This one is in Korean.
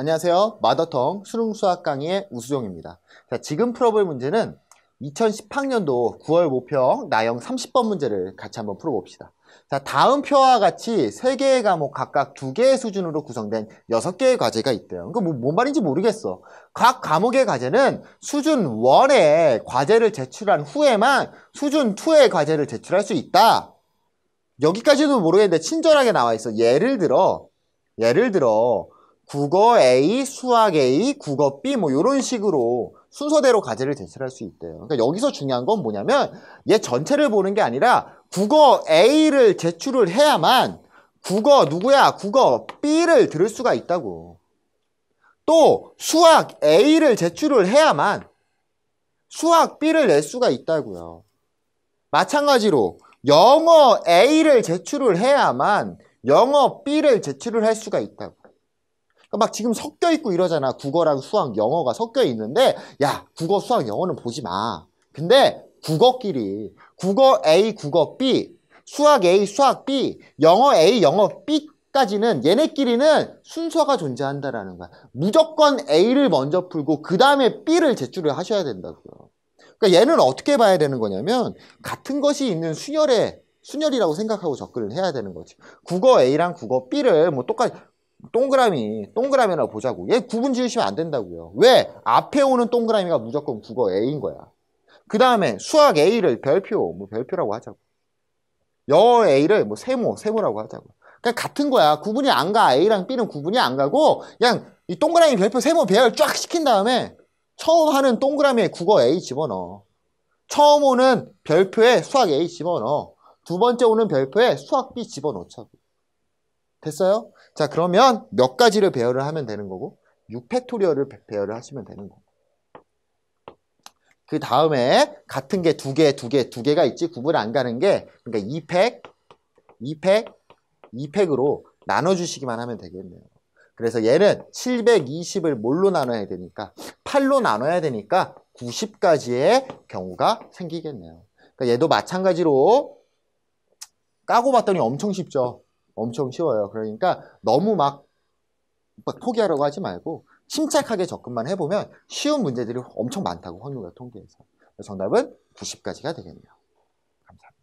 안녕하세요. 마더텅 수능수학 강의의 우수종입니다. 자, 지금 풀어볼 문제는 2010학년도 9월 모평 나영 30번 문제를 같이 한번 풀어봅시다. 자, 다음 표와 같이 3개의 과목 각각 2개의 수준으로 구성된 6개의 과제가 있대요. 그러니까 뭐, 뭔 말인지 모르겠어. 각 과목의 과제는 수준 1의 과제를 제출한 후에만 수준 2의 과제를 제출할 수 있다. 여기까지도 모르겠는데 친절하게 나와 있어. 예를 들어, 예를 들어, 국어 A, 수학 A, 국어 B 뭐 이런 식으로 순서대로 과제를 제출할 수 있대요. 그러니까 여기서 중요한 건 뭐냐면 얘 전체를 보는 게 아니라 국어 A를 제출을 해야만 국어 누구야? 국어 B를 들을 수가 있다고. 또 수학 A를 제출을 해야만 수학 B를 낼 수가 있다고요. 마찬가지로 영어 A를 제출을 해야만 영어 B를 제출을 할 수가 있다고. 그러니까 막 지금 섞여 있고 이러잖아. 국어랑 수학, 영어가 섞여 있는데 야, 국어, 수학, 영어는 보지 마. 근데 국어끼리 국어 A, 국어 B, 수학 A, 수학 B, 영어 A, 영어 B 까지는 얘네끼리는 순서가 존재한다라는 거야. 무조건 A를 먼저 풀고 그 다음에 B를 제출을 하셔야 된다고요. 그러니까 얘는 어떻게 봐야 되는 거냐면 같은 것이 있는 순열에 순열이라고 생각하고 접근을 해야 되는 거지. 국어 A랑 국어 B를 뭐 똑같이 동그라미, 동그라미라고 보자고. 얘 구분 지으시면 안 된다고요. 왜? 앞에 오는 동그라미가 무조건 국어 A인 거야. 그 다음에 수학 A를 별표, 뭐 별표라고 하자고. 영어 A를 뭐 세모, 세모라고 하자고. 그러니까 같은 거야. 구분이 안 가. A랑 B는 구분이 안 가고 그냥 이 동그라미 별표 세모 배열 쫙 시킨 다음에 처음 하는 동그라미에 국어 A 집어넣어. 처음 오는 별표에 수학 A 집어넣어. 두 번째 오는 별표에 수학 B 집어넣자고. 됐어요? 자, 그러면 몇 가지를 배열을 하면 되는 거고 6팩토리얼을 배열을 하시면 되는 거고 그 다음에 같은 게 두 개, 두 개, 두 개가 있지 구분 안 가는 게 그러니까 2팩, 2팩, 2팩으로 나눠주시기만 하면 되겠네요. 그래서 얘는 720을 뭘로 나눠야 되니까 8로 나눠야 되니까 9 0가지의 경우가 생기겠네요. 그러니까 얘도 마찬가지로 까고 봤더니 엄청 쉽죠. 엄청 쉬워요. 그러니까 너무 막, 막 포기하려고 하지 말고 침착하게 접근만 해보면 쉬운 문제들이 엄청 많다고 확률과 통계에서. 정답은 9 0가지가 되겠네요. 감사합니다.